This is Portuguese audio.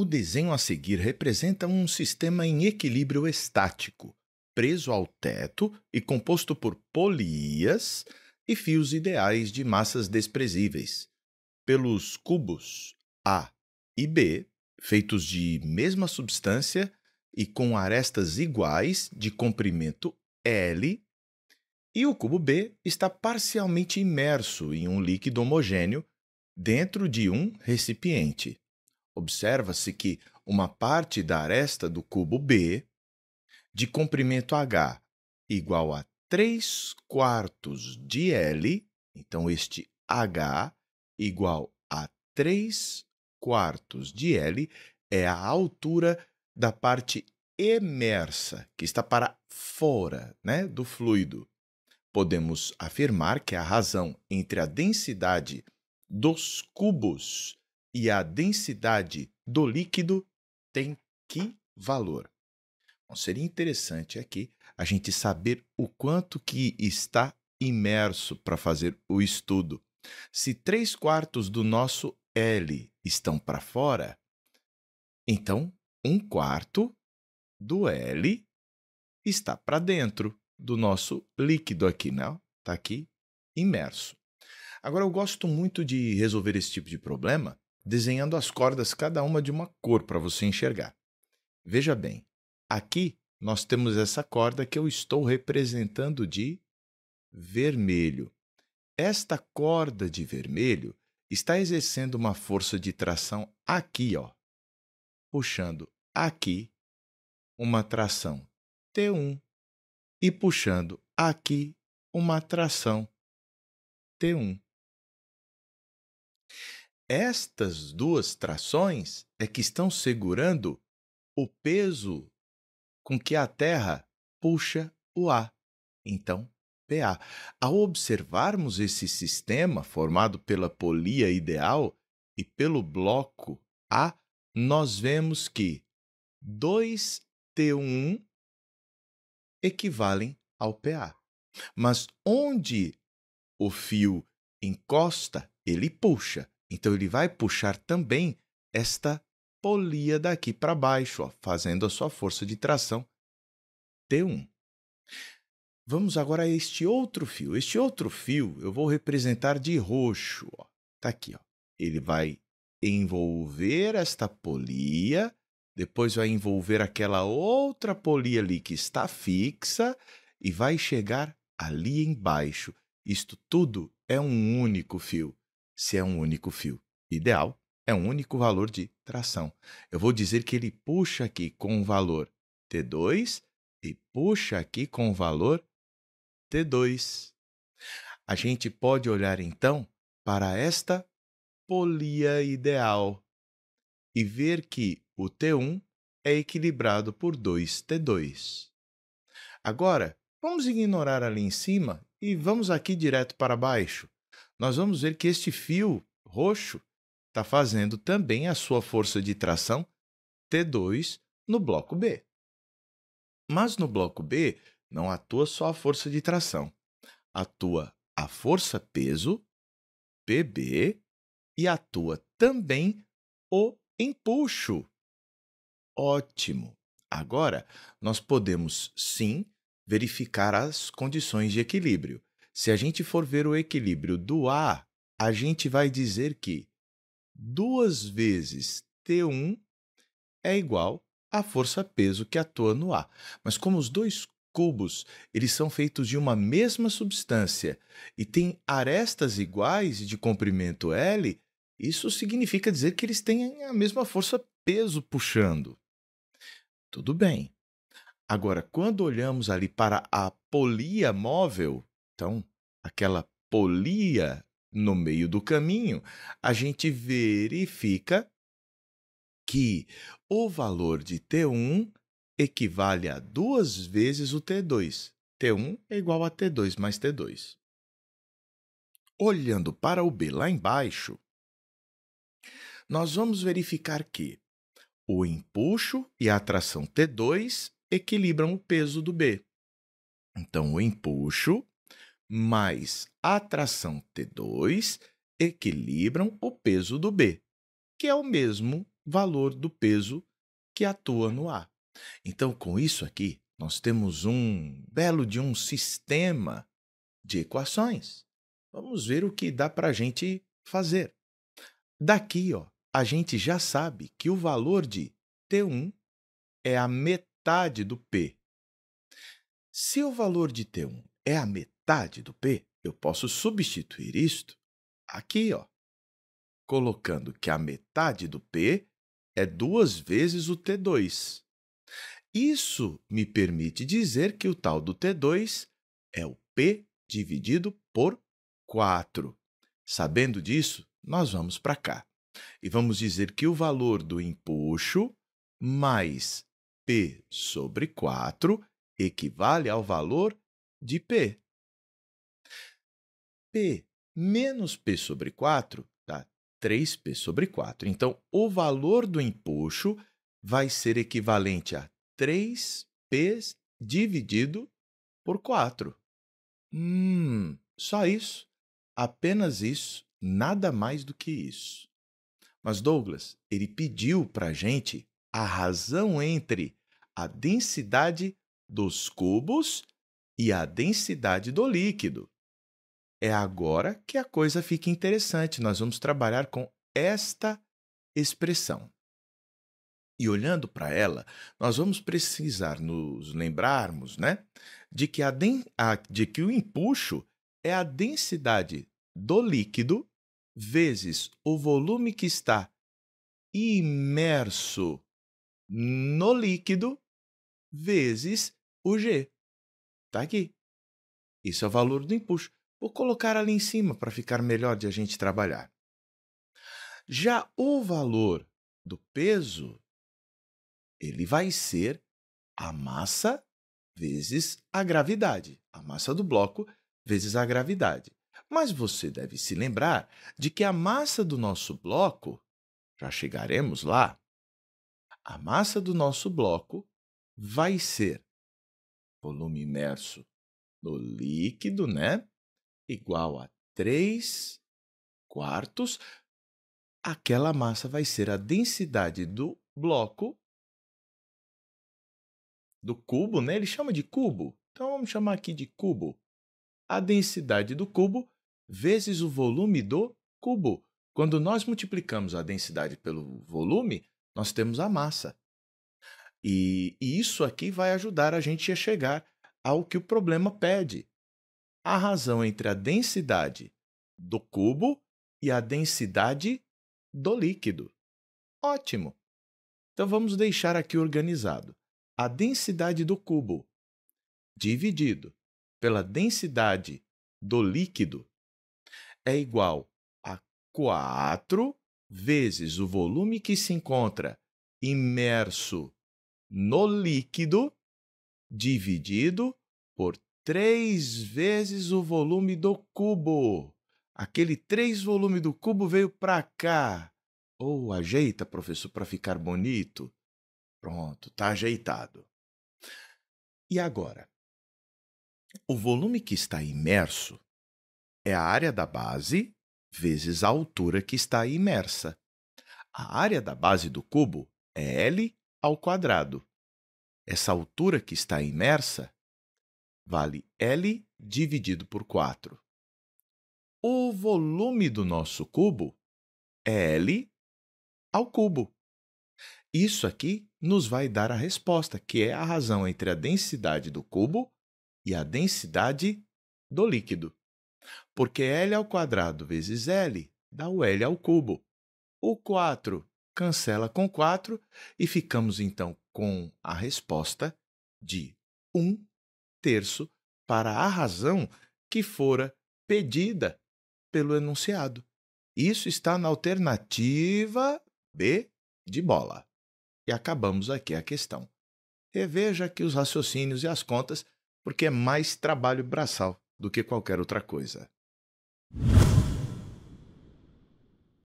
O desenho a seguir representa um sistema em equilíbrio estático, preso ao teto e composto por polias e fios ideais de massas desprezíveis. Pelos cubos A e B, feitos de mesma substância e com arestas iguais de comprimento L, e o cubo B está parcialmente imerso em um líquido homogêneo dentro de um recipiente observa-se que uma parte da aresta do cubo B, de comprimento H igual a 3 quartos de L, então este H igual a 3 quartos de L é a altura da parte emersa, que está para fora né, do fluido. Podemos afirmar que a razão entre a densidade dos cubos e a densidade do líquido tem que valor? Bom, seria interessante aqui a gente saber o quanto que está imerso para fazer o estudo. Se 3 quartos do nosso L estão para fora, então 1 um quarto do L está para dentro do nosso líquido aqui, não? Né? Está aqui imerso. Agora, eu gosto muito de resolver esse tipo de problema desenhando as cordas, cada uma de uma cor, para você enxergar. Veja bem, aqui nós temos essa corda que eu estou representando de vermelho. Esta corda de vermelho está exercendo uma força de tração aqui, ó, puxando aqui uma tração T1 e puxando aqui uma tração T1. Estas duas trações é que estão segurando o peso com que a Terra puxa o ar. Então, PA. Ao observarmos esse sistema formado pela polia ideal e pelo bloco A, nós vemos que 2T1 equivalem ao PA. Mas onde o fio encosta, ele puxa. Então ele vai puxar também esta polia daqui para baixo, ó, fazendo a sua força de tração T1. Vamos agora a este outro fio. Este outro fio eu vou representar de roxo. Tá aqui, ó. Ele vai envolver esta polia, depois vai envolver aquela outra polia ali que está fixa e vai chegar ali embaixo. Isto tudo é um único fio se é um único fio. Ideal é um único valor de tração. Eu vou dizer que ele puxa aqui com o valor T2 e puxa aqui com o valor T2. A gente pode olhar então para esta polia ideal e ver que o T1 é equilibrado por 2T2. Agora, vamos ignorar ali em cima e vamos aqui direto para baixo nós vamos ver que este fio roxo está fazendo também a sua força de tração T2 no bloco B. Mas no bloco B não atua só a força de tração, atua a força peso, PB, e atua também o empuxo. Ótimo! Agora, nós podemos sim verificar as condições de equilíbrio. Se a gente for ver o equilíbrio do A, a gente vai dizer que 2 vezes T1 é igual à força peso que atua no A. Mas como os dois cubos, eles são feitos de uma mesma substância e têm arestas iguais de comprimento L, isso significa dizer que eles têm a mesma força peso puxando. Tudo bem. Agora, quando olhamos ali para a polia móvel, então, aquela polia no meio do caminho, a gente verifica que o valor de T1 equivale a duas vezes o T2. T1 é igual a T2 mais T2. Olhando para o B lá embaixo, nós vamos verificar que o empuxo e a atração T2 equilibram o peso do B. Então, o empuxo mais atração T2 equilibram o peso do B, que é o mesmo valor do peso que atua no A. Então, com isso aqui, nós temos um belo de um sistema de equações. Vamos ver o que dá para a gente fazer. Daqui, ó, a gente já sabe que o valor de T1 é a metade do P. Se o valor de T1 é a metade, metade do P, eu posso substituir isto aqui, ó, colocando que a metade do P é duas vezes o T2. Isso me permite dizer que o tal do T2 é o P dividido por 4. Sabendo disso, nós vamos para cá. E vamos dizer que o valor do empuxo mais P sobre 4 equivale ao valor de P. P menos P sobre 4 dá 3P sobre 4. Então, o valor do empuxo vai ser equivalente a 3P dividido por 4. Hum, só isso? Apenas isso, nada mais do que isso. Mas Douglas, ele pediu para a gente a razão entre a densidade dos cubos e a densidade do líquido. É agora que a coisa fica interessante. Nós vamos trabalhar com esta expressão. E olhando para ela, nós vamos precisar nos lembrarmos né, de, que a a, de que o empuxo é a densidade do líquido vezes o volume que está imerso no líquido vezes o G. Está aqui. Isso é o valor do empuxo. Vou colocar ali em cima para ficar melhor de a gente trabalhar. Já o valor do peso, ele vai ser a massa vezes a gravidade, a massa do bloco vezes a gravidade. Mas você deve se lembrar de que a massa do nosso bloco, já chegaremos lá, a massa do nosso bloco vai ser volume imerso no líquido, né? igual a 3 quartos, aquela massa vai ser a densidade do bloco do cubo, né? Ele chama de cubo. Então vamos chamar aqui de cubo. A densidade do cubo vezes o volume do cubo. Quando nós multiplicamos a densidade pelo volume, nós temos a massa. E, e isso aqui vai ajudar a gente a chegar ao que o problema pede a razão entre a densidade do cubo e a densidade do líquido. Ótimo! Então vamos deixar aqui organizado. A densidade do cubo dividido pela densidade do líquido é igual a 4 vezes o volume que se encontra imerso no líquido dividido por três vezes o volume do cubo. Aquele três volume do cubo veio para cá. Ou oh, ajeita, professor, para ficar bonito. Pronto, está ajeitado. E agora? O volume que está imerso é a área da base vezes a altura que está imersa. A área da base do cubo é L ao quadrado. Essa altura que está imersa vale L dividido por 4. O volume do nosso cubo é L ao cubo. Isso aqui nos vai dar a resposta, que é a razão entre a densidade do cubo e a densidade do líquido. Porque L ao quadrado vezes L dá o L ao cubo. O 4 cancela com 4 e ficamos então com a resposta de 1 terço para a razão que fora pedida pelo enunciado. Isso está na alternativa B de bola. E acabamos aqui a questão. Reveja aqui os raciocínios e as contas, porque é mais trabalho braçal do que qualquer outra coisa.